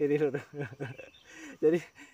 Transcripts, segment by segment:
ini loh jadi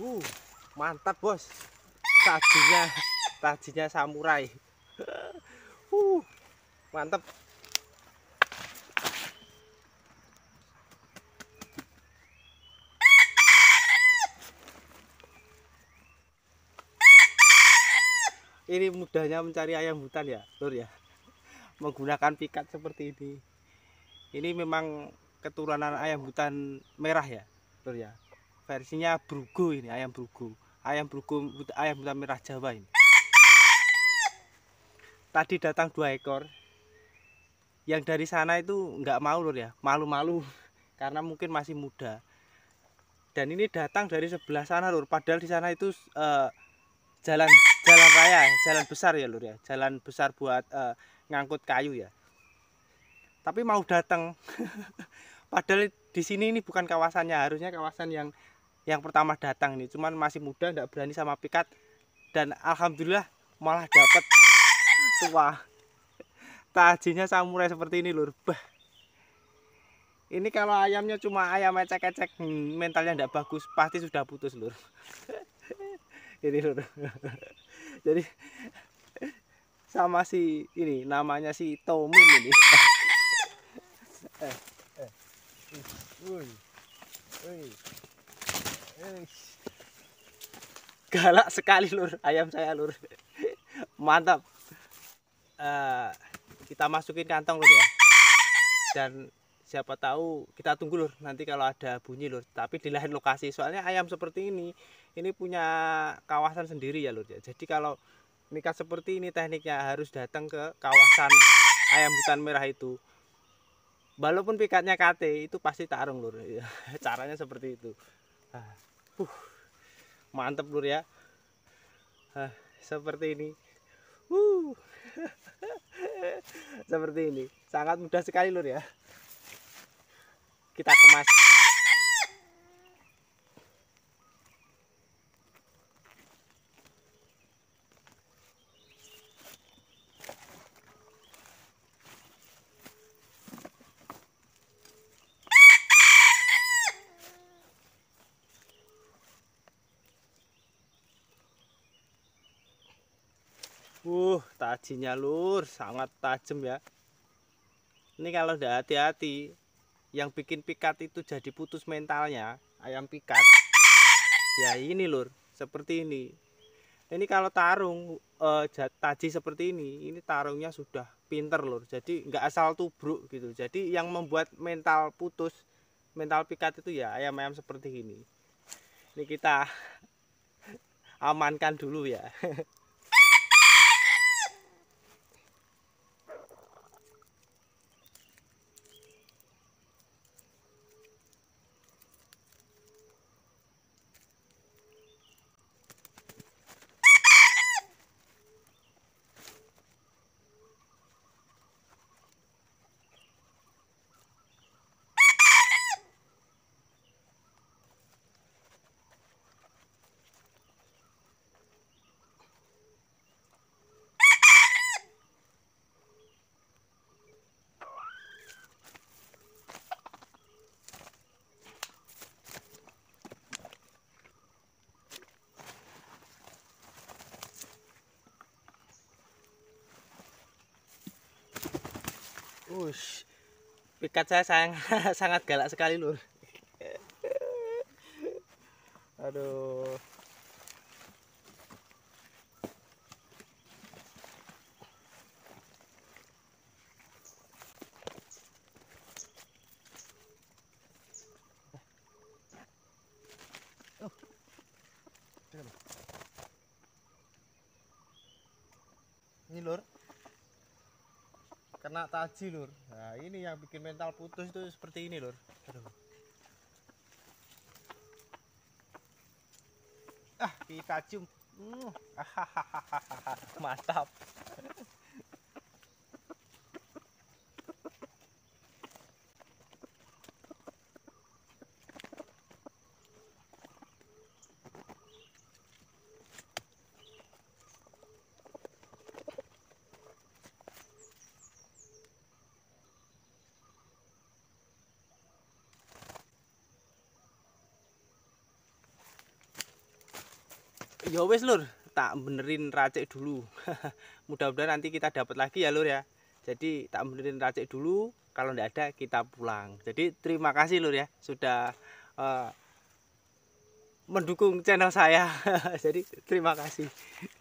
Uh, mantap bos. Tajinya, tajinya samurai. Uh, mantap. Ini mudahnya mencari ayam hutan ya, Lur ya. Menggunakan pikat seperti ini. Ini memang keturunan ayam hutan merah ya, Lur ya versinya brugo ini ayam brugo ayam brugo ayam buta merah jawa ini tadi datang dua ekor yang dari sana itu nggak mau lur ya malu-malu karena mungkin masih muda dan ini datang dari sebelah sana lur padahal di sana itu uh, jalan jalan raya jalan besar ya lur ya jalan besar buat uh, ngangkut kayu ya tapi mau datang padahal di sini ini bukan kawasannya harusnya kawasan yang yang pertama datang ini cuman masih muda nggak berani sama pikat dan alhamdulillah malah dapat tua tajinya samurai seperti ini lur bah ini kalau ayamnya cuma ayam ecek-ecek hmm, mentalnya tidak bagus pasti sudah putus lur ini lur jadi sama si ini namanya si Tomin ini eh, eh. Uy. Uy galak sekali lur ayam saya lur mantap uh, kita masukin kantong lur ya dan siapa tahu kita tunggu lur nanti kalau ada bunyi lur tapi di lain lokasi soalnya ayam seperti ini ini punya kawasan sendiri ya lur ya jadi kalau mikat seperti ini tekniknya harus datang ke kawasan ayam hutan merah itu walaupun pikatnya KT itu pasti tarung lur caranya seperti itu ah uh, mantap lur ya Hah, seperti ini uh, seperti ini sangat mudah sekali lur ya kita kemas Uh, tajinya lur, sangat tajam ya. Ini kalau tidak hati-hati, yang bikin pikat itu jadi putus mentalnya, ayam pikat. Ya ini lur, seperti ini. Ini kalau tarung eh, taji seperti ini, ini tarungnya sudah pinter lur. Jadi nggak asal tubruk gitu. Jadi yang membuat mental putus, mental pikat itu ya ayam-ayam seperti ini. Ini kita amankan dulu ya. Ush, pikat saya sayang, sangat galak sekali lur. Aduh. Ini lur kena taji lur nah ini yang bikin mental putus itu seperti ini lur aduh ah kita cium uh, mantap ya wes lur tak benerin racik dulu mudah-mudahan nanti kita dapat lagi ya lur ya jadi tak benerin racik dulu kalau tidak ada kita pulang jadi terima kasih lur ya sudah uh, mendukung channel saya jadi terima kasih